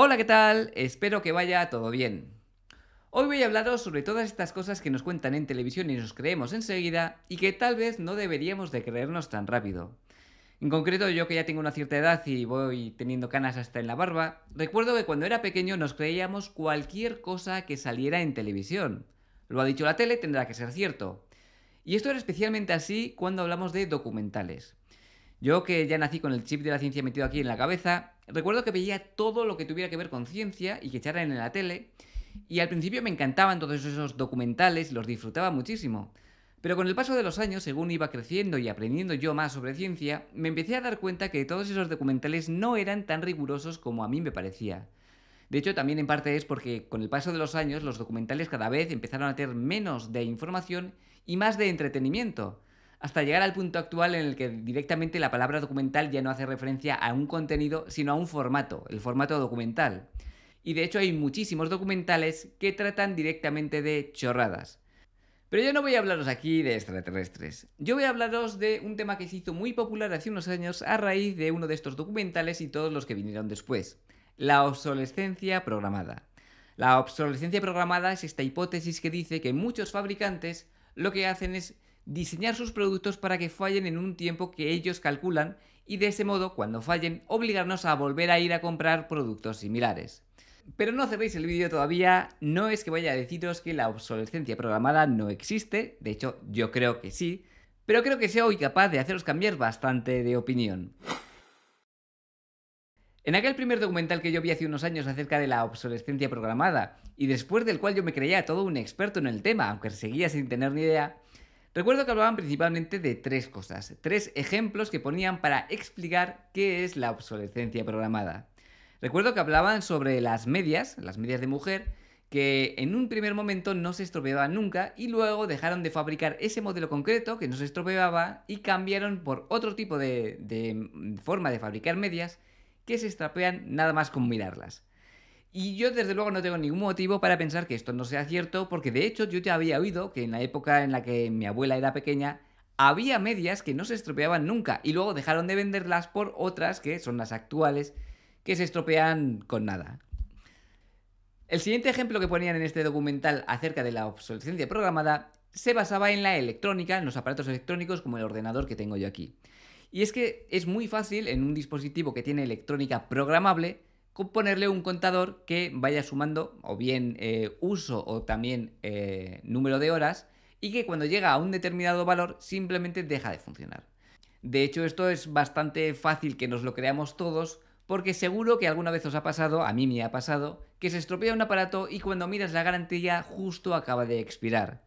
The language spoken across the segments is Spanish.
Hola, ¿qué tal? Espero que vaya todo bien. Hoy voy a hablaros sobre todas estas cosas que nos cuentan en televisión y nos creemos enseguida y que tal vez no deberíamos de creernos tan rápido. En concreto, yo que ya tengo una cierta edad y voy teniendo canas hasta en la barba, recuerdo que cuando era pequeño nos creíamos cualquier cosa que saliera en televisión. Lo ha dicho la tele, tendrá que ser cierto. Y esto era especialmente así cuando hablamos de documentales. Yo que ya nací con el chip de la ciencia metido aquí en la cabeza, recuerdo que veía todo lo que tuviera que ver con ciencia y que echaran en la tele, y al principio me encantaban todos esos documentales, los disfrutaba muchísimo. Pero con el paso de los años, según iba creciendo y aprendiendo yo más sobre ciencia, me empecé a dar cuenta que todos esos documentales no eran tan rigurosos como a mí me parecía. De hecho, también en parte es porque con el paso de los años los documentales cada vez empezaron a tener menos de información y más de entretenimiento hasta llegar al punto actual en el que directamente la palabra documental ya no hace referencia a un contenido, sino a un formato, el formato documental. Y de hecho hay muchísimos documentales que tratan directamente de chorradas. Pero yo no voy a hablaros aquí de extraterrestres. Yo voy a hablaros de un tema que se hizo muy popular hace unos años a raíz de uno de estos documentales y todos los que vinieron después. La obsolescencia programada. La obsolescencia programada es esta hipótesis que dice que muchos fabricantes lo que hacen es diseñar sus productos para que fallen en un tiempo que ellos calculan y de ese modo, cuando fallen, obligarnos a volver a ir a comprar productos similares. Pero no cerréis el vídeo todavía, no es que vaya a deciros que la obsolescencia programada no existe, de hecho yo creo que sí, pero creo que sea hoy capaz de haceros cambiar bastante de opinión. En aquel primer documental que yo vi hace unos años acerca de la obsolescencia programada, y después del cual yo me creía todo un experto en el tema, aunque seguía sin tener ni idea, Recuerdo que hablaban principalmente de tres cosas, tres ejemplos que ponían para explicar qué es la obsolescencia programada. Recuerdo que hablaban sobre las medias, las medias de mujer, que en un primer momento no se estropeaban nunca y luego dejaron de fabricar ese modelo concreto que no se estropeaba y cambiaron por otro tipo de, de forma de fabricar medias que se estropean nada más con mirarlas. Y yo desde luego no tengo ningún motivo para pensar que esto no sea cierto, porque de hecho yo ya había oído que en la época en la que mi abuela era pequeña, había medias que no se estropeaban nunca y luego dejaron de venderlas por otras que son las actuales, que se estropean con nada. El siguiente ejemplo que ponían en este documental acerca de la obsolescencia programada se basaba en la electrónica, en los aparatos electrónicos como el ordenador que tengo yo aquí. Y es que es muy fácil en un dispositivo que tiene electrónica programable ponerle un contador que vaya sumando o bien eh, uso o también eh, número de horas y que cuando llega a un determinado valor simplemente deja de funcionar. De hecho esto es bastante fácil que nos lo creamos todos porque seguro que alguna vez os ha pasado, a mí me ha pasado, que se estropea un aparato y cuando miras la garantía justo acaba de expirar.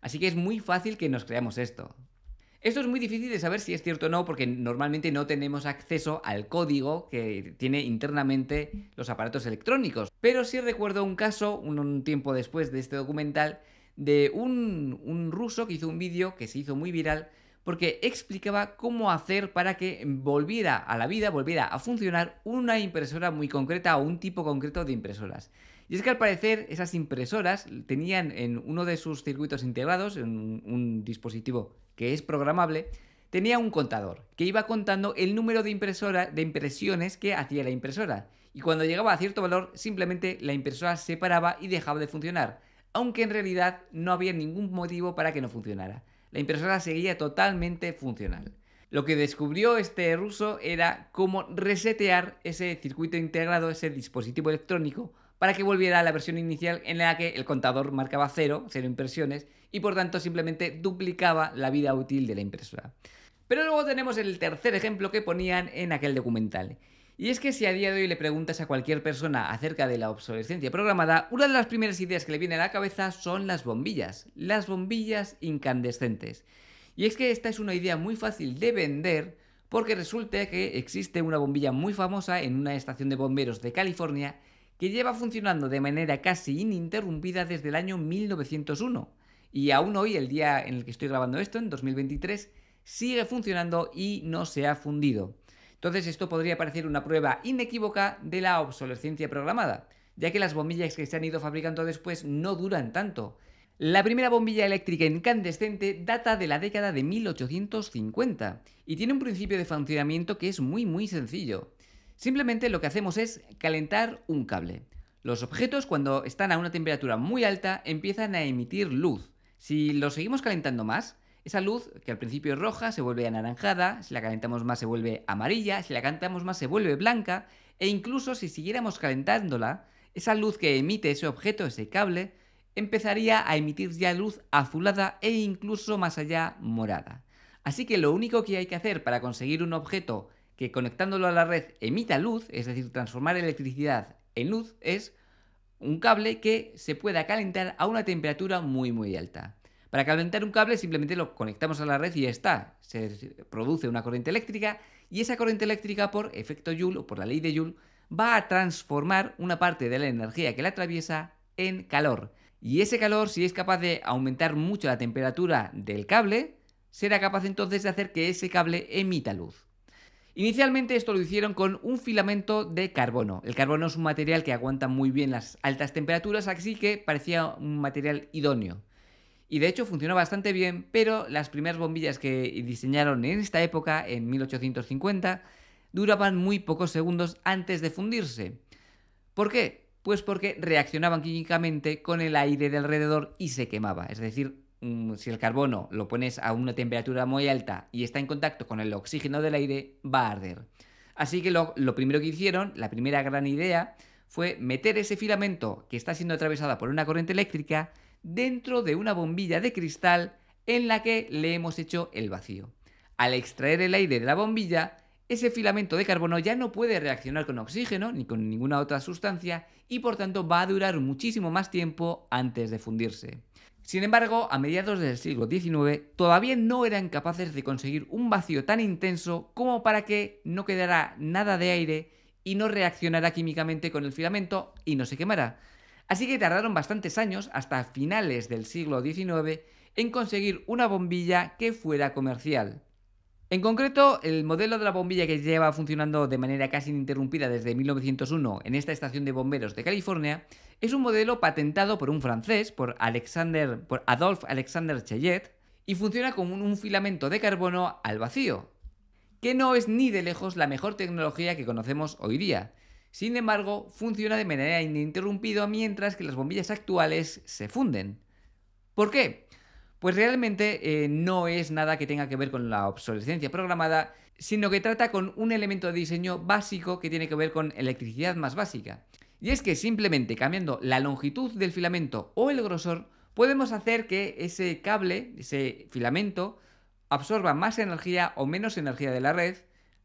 Así que es muy fácil que nos creamos esto. Esto es muy difícil de saber si es cierto o no, porque normalmente no tenemos acceso al código que tiene internamente los aparatos electrónicos. Pero sí recuerdo un caso, un tiempo después de este documental, de un, ruso que hizo un vídeo que se hizo muy viral porque explicaba cómo hacer para que volviera a la vida, volviera a funcionar una impresora muy concreta o un tipo concreto de impresoras. Y es que al parecer esas impresoras tenían en uno de sus circuitos integrados, en un dispositivo que es programable, tenía un contador que iba contando el número de, impresora, de impresiones que hacía la impresora. Y cuando llegaba a cierto valor, simplemente la impresora se paraba y dejaba de funcionar, aunque en realidad no había ningún motivo para que no funcionara. La impresora seguía totalmente funcional. Lo que descubrió este ruso era cómo resetear ese circuito integrado, ese dispositivo electrónico, para que volviera a la versión inicial en la que el contador marcaba cero, cero impresiones, y por tanto simplemente duplicaba la vida útil de la impresora. Pero luego tenemos el tercer ejemplo que ponían en aquel documental. Y es que si a día de hoy le preguntas a cualquier persona acerca de la obsolescencia programada, una de las primeras ideas que le viene a la cabeza son las bombillas, las bombillas incandescentes. Y es que esta es una idea muy fácil de vender porque resulta que existe una bombilla muy famosa en una estación de bomberos de California que lleva funcionando de manera casi ininterrumpida desde el año 1901. Y aún hoy, el día en el que estoy grabando esto, en 2023, sigue funcionando y no se ha fundido. Entonces esto podría parecer una prueba inequívoca de la obsolescencia programada, ya que las bombillas que se han ido fabricando después no duran tanto. La primera bombilla eléctrica incandescente data de la década de 1850 y tiene un principio de funcionamiento que es muy muy sencillo. Simplemente lo que hacemos es calentar un cable. Los objetos cuando están a una temperatura muy alta empiezan a emitir luz. Si los seguimos calentando más, esa luz, que al principio es roja, se vuelve anaranjada, si la calentamos más se vuelve amarilla, si la calentamos más se vuelve blanca, e incluso si siguiéramos calentándola, esa luz que emite ese objeto, ese cable, empezaría a emitir ya luz azulada e incluso más allá morada. Así que lo único que hay que hacer para conseguir un objeto que conectándolo a la red emita luz, es decir, transformar electricidad en luz, es un cable que se pueda calentar a una temperatura muy muy alta. Para calentar un cable simplemente lo conectamos a la red y ya está. Se produce una corriente eléctrica y esa corriente eléctrica por efecto Joule o por la ley de Joule va a transformar una parte de la energía que la atraviesa en calor. Y ese calor, si es capaz de aumentar mucho la temperatura del cable, será capaz entonces de hacer que ese cable emita luz. Inicialmente esto lo hicieron con un filamento de carbono. El carbono es un material que aguanta muy bien las altas temperaturas, así que parecía un material idóneo. Y de hecho funcionó bastante bien, pero las primeras bombillas que diseñaron en esta época, en 1850, duraban muy pocos segundos antes de fundirse. ¿Por qué? Pues porque reaccionaban químicamente con el aire de alrededor y se quemaba, es decir, Mm, si el carbono lo pones a una temperatura muy alta y está en contacto con el oxígeno del aire, va a arder. Así que lo, primero que hicieron, la primera gran idea, fue meter ese filamento que está siendo atravesado por una corriente eléctrica dentro de una bombilla de cristal en la que le hemos hecho el vacío. Al extraer el aire de la bombilla, ese filamento de carbono ya no puede reaccionar con oxígeno ni con ninguna otra sustancia y por tanto va a durar muchísimo más tiempo antes de fundirse. Sin embargo, a mediados del siglo XIX todavía no eran capaces de conseguir un vacío tan intenso como para que no quedara nada de aire y no reaccionara químicamente con el filamento y no se quemara. Así que tardaron bastantes años, hasta finales del siglo XIX, en conseguir una bombilla que fuera comercial. En concreto, el modelo de la bombilla que lleva funcionando de manera casi ininterrumpida desde 1901 en esta estación de bomberos de California es un modelo patentado por un francés, por, Alexander, por Adolphe Alexander Cheyet, y funciona como un filamento de carbono al vacío, que no es ni de lejos la mejor tecnología que conocemos hoy día. Sin embargo, funciona de manera ininterrumpida mientras que las bombillas actuales se funden. ¿Por qué? Pues realmente eh, no es nada que tenga que ver con la obsolescencia programada, sino que trata con un elemento de diseño básico que tiene que ver con electricidad más básica. Y es que simplemente cambiando la longitud del filamento o el grosor, podemos hacer que ese cable, ese filamento, absorba más energía o menos energía de la red,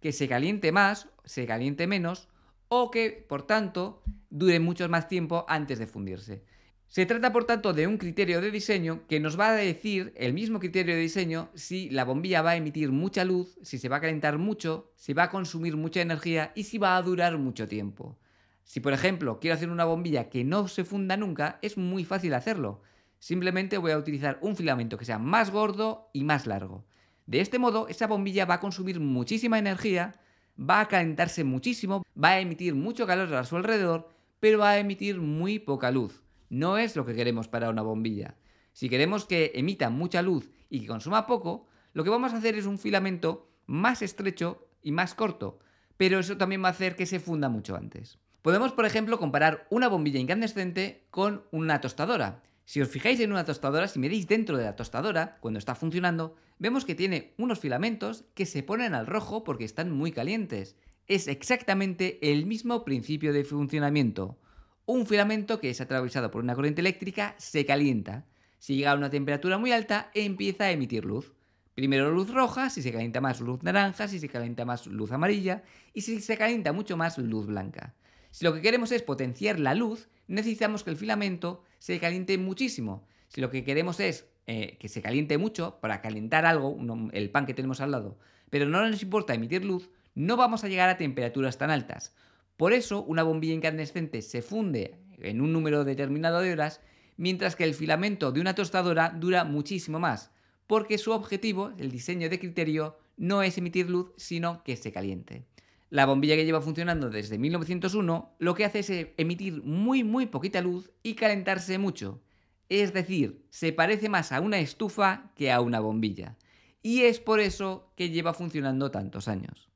que se caliente más, se caliente menos, o que, por tanto, dure mucho más tiempo antes de fundirse. Se trata, por tanto, de un criterio de diseño que nos va a decir el mismo criterio de diseño si la bombilla va a emitir mucha luz, si se va a calentar mucho, si va a consumir mucha energía y si va a durar mucho tiempo. Si por ejemplo quiero hacer una bombilla que no se funda nunca, es muy fácil hacerlo. Simplemente voy a utilizar un filamento que sea más gordo y más largo. De este modo, esa bombilla va a consumir muchísima energía, va a calentarse muchísimo, va a emitir mucho calor a su alrededor, pero va a emitir muy poca luz. No es lo que queremos para una bombilla. Si queremos que emita mucha luz y que consuma poco, lo que vamos a hacer es un filamento más estrecho y más corto, pero eso también va a hacer que se funda mucho antes. Podemos, por ejemplo, comparar una bombilla incandescente con una tostadora. Si os fijáis en una tostadora, si medís dentro de la tostadora, cuando está funcionando, vemos que tiene unos filamentos que se ponen al rojo porque están muy calientes. Es exactamente el mismo principio de funcionamiento. Un filamento que es atravesado por una corriente eléctrica se calienta. Si llega a una temperatura muy alta, empieza a emitir luz. Primero luz roja, si se calienta más luz naranja, si se calienta más luz amarilla y si se calienta mucho más luz blanca. Si lo que queremos es potenciar la luz, necesitamos que el filamento se caliente muchísimo. Si lo que queremos es eh, que se caliente mucho para calentar algo, el pan que tenemos al lado, pero no nos importa emitir luz, no vamos a llegar a temperaturas tan altas. Por eso, una bombilla incandescente se funde en un número determinado de horas, mientras que el filamento de una tostadora dura muchísimo más, porque su objetivo, el diseño de criterio, no es emitir luz, sino que se caliente. La bombilla que lleva funcionando desde 1901 lo que hace es eh, emitir muy muy poquita luz y calentarse mucho. Es decir, se parece más a una estufa que a una bombilla. Y es por eso que lleva funcionando tantos años.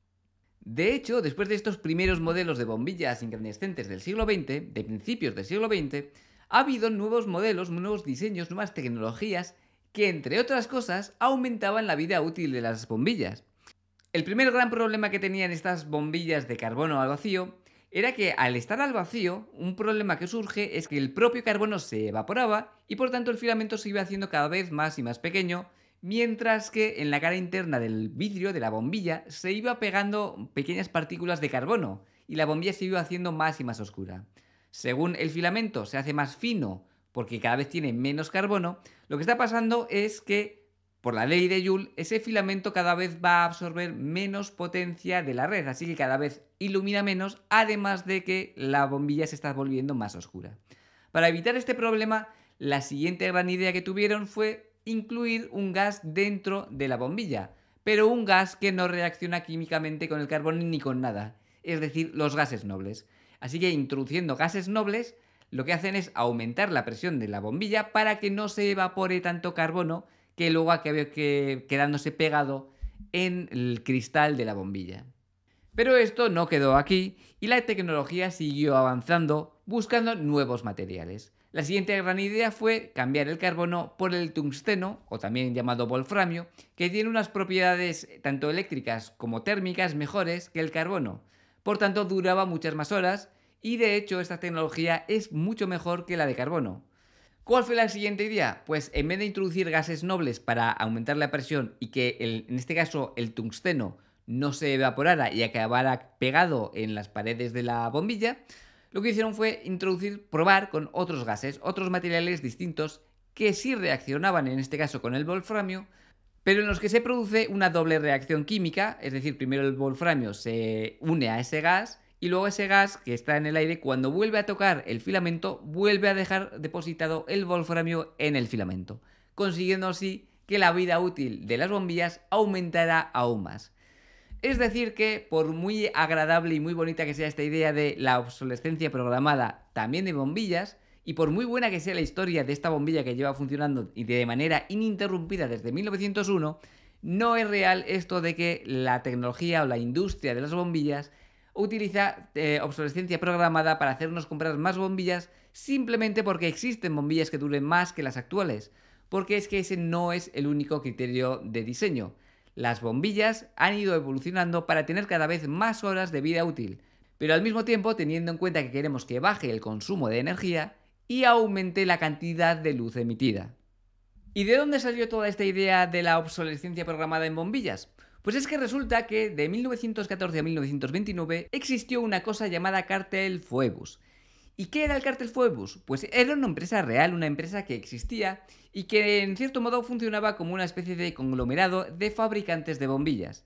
De hecho, después de estos primeros modelos de bombillas incandescentes del siglo XX, de principios del siglo XX, ha habido nuevos modelos, nuevos diseños, nuevas tecnologías que, entre otras cosas, aumentaban la vida útil de las bombillas. El primer gran problema que tenían estas bombillas de carbono al vacío era que al estar al vacío, un problema que surge es que el propio carbono se evaporaba y por tanto el filamento se iba haciendo cada vez más y más pequeño, mientras que en la cara interna del vidrio de la bombilla se iba pegando pequeñas partículas de carbono y la bombilla se iba haciendo más y más oscura. Según el filamento se hace más fino porque cada vez tiene menos carbono, lo que está pasando es que por la ley de Joule, ese filamento cada vez va a absorber menos potencia de la red, así que cada vez ilumina menos, además de que la bombilla se está volviendo más oscura. Para evitar este problema, la siguiente gran idea que tuvieron fue incluir un gas dentro de la bombilla, pero un gas que no reacciona químicamente con el carbón ni con nada, es decir, los gases nobles. Así que introduciendo gases nobles, lo que hacen es aumentar la presión de la bombilla para que no se evapore tanto carbono que luego acabó quedándose pegado en el cristal de la bombilla. Pero esto no quedó aquí y la tecnología siguió avanzando buscando nuevos materiales. La siguiente gran idea fue cambiar el carbono por el tungsteno, o también llamado wolframio, que tiene unas propiedades tanto eléctricas como térmicas mejores que el carbono. Por tanto, duraba muchas más horas y de hecho esta tecnología es mucho mejor que la de carbono. ¿Cuál fue la siguiente idea? Pues en vez de introducir gases nobles para aumentar la presión y que en este caso el tungsteno no se evaporara y acabara pegado en las paredes de la bombilla, lo que hicieron fue introducir, probar con otros gases, otros materiales distintos que sí reaccionaban en este caso con el wolframio, pero en los que se produce una doble reacción química, es decir, primero el wolframio se une a ese gas y luego ese gas que está en el aire, cuando vuelve a tocar el filamento, vuelve a dejar depositado el wolframio en el filamento, consiguiendo así que la vida útil de las bombillas aumentará aún más. Es decir, que por muy agradable y muy bonita que sea esta idea de la obsolescencia programada también de bombillas, y por muy buena que sea la historia de esta bombilla que lleva funcionando y de manera ininterrumpida desde 1901, no es real esto de que la tecnología o la industria de las bombillas utiliza eh, obsolescencia programada para hacernos comprar más bombillas simplemente porque existen bombillas que duren más que las actuales, porque es que ese no es el único criterio de diseño. Las bombillas han ido evolucionando para tener cada vez más horas de vida útil, pero al mismo tiempo teniendo en cuenta que queremos que baje el consumo de energía y aumente la cantidad de luz emitida. ¿Y de dónde salió toda esta idea de la obsolescencia programada en bombillas? Pues es que resulta que de 1914 a 1929 existió una cosa llamada Cartel Fuebus. ¿Y qué era el Cartel Fuebus? Pues era una empresa real, una empresa que existía y que en cierto modo funcionaba como una especie de conglomerado de fabricantes de bombillas.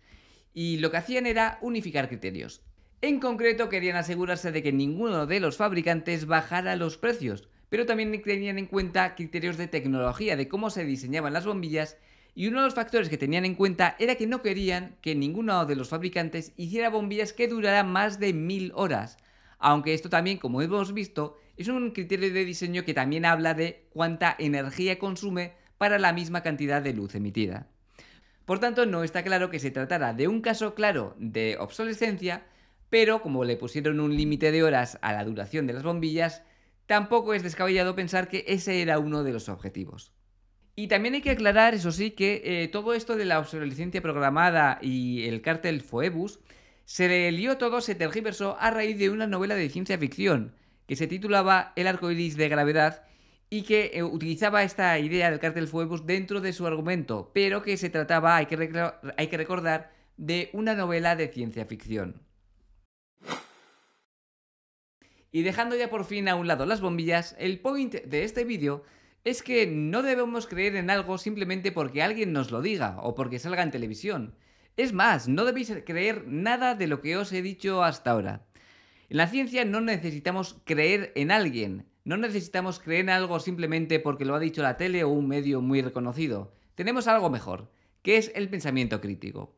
Y lo que hacían era unificar criterios. En concreto querían asegurarse de que ninguno de los fabricantes bajara los precios, pero también tenían en cuenta criterios de tecnología, de cómo se diseñaban las bombillas y uno de los factores que tenían en cuenta era que no querían que ninguno de los fabricantes hiciera bombillas que duraran más de mil horas, aunque esto también, como hemos visto, es un criterio de diseño que también habla de cuánta energía consume para la misma cantidad de luz emitida. Por tanto, no está claro que se tratara de un caso claro de obsolescencia, pero como le pusieron un límite de horas a la duración de las bombillas, tampoco es descabellado pensar que ese era uno de los objetivos. Y también hay que aclarar, eso sí, que eh, todo esto de la obsolescencia programada y el cártel Foebus se le lió todo, se tergiversó a raíz de una novela de ciencia ficción que se titulaba El arco iris de gravedad y que eh, utilizaba esta idea del cártel Foebus dentro de su argumento, pero que se trataba, hay que recordar, de una novela de ciencia ficción. Y dejando ya por fin a un lado las bombillas, el point de este vídeo es que no debemos creer en algo simplemente porque alguien nos lo diga o porque salga en televisión. Es más, no debéis creer nada de lo que os he dicho hasta ahora. En la ciencia no necesitamos creer en alguien, no necesitamos creer en algo simplemente porque lo ha dicho la tele o un medio muy reconocido. Tenemos algo mejor, que es el pensamiento crítico.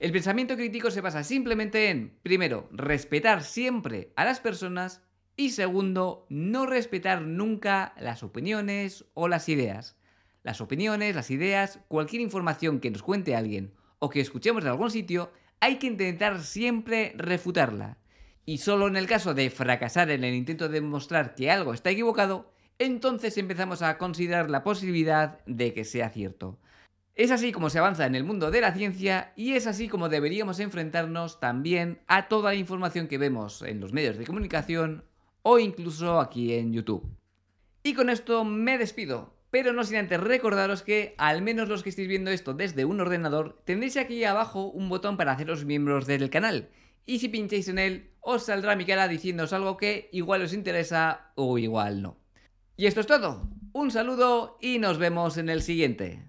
El pensamiento crítico se basa simplemente en, primero, respetar siempre a las personas y segundo, no respetar nunca las opiniones o las ideas. Las opiniones, las ideas, cualquier información que nos cuente alguien o que escuchemos de algún sitio, hay que intentar siempre refutarla. Y solo en el caso de fracasar en el intento de demostrar que algo está equivocado, entonces empezamos a considerar la posibilidad de que sea cierto. Es así como se avanza en el mundo de la ciencia y es así como deberíamos enfrentarnos también a toda la información que vemos en los medios de comunicación o incluso aquí en YouTube. Y con esto me despido, pero no sin antes recordaros que, al menos los que estéis viendo esto desde un ordenador, tendréis aquí abajo un botón para haceros miembros del canal. Y si pincháis en él, os saldrá mi cara diciéndoos algo que igual os interesa o igual no. Y esto es todo. Un saludo y nos vemos en el siguiente.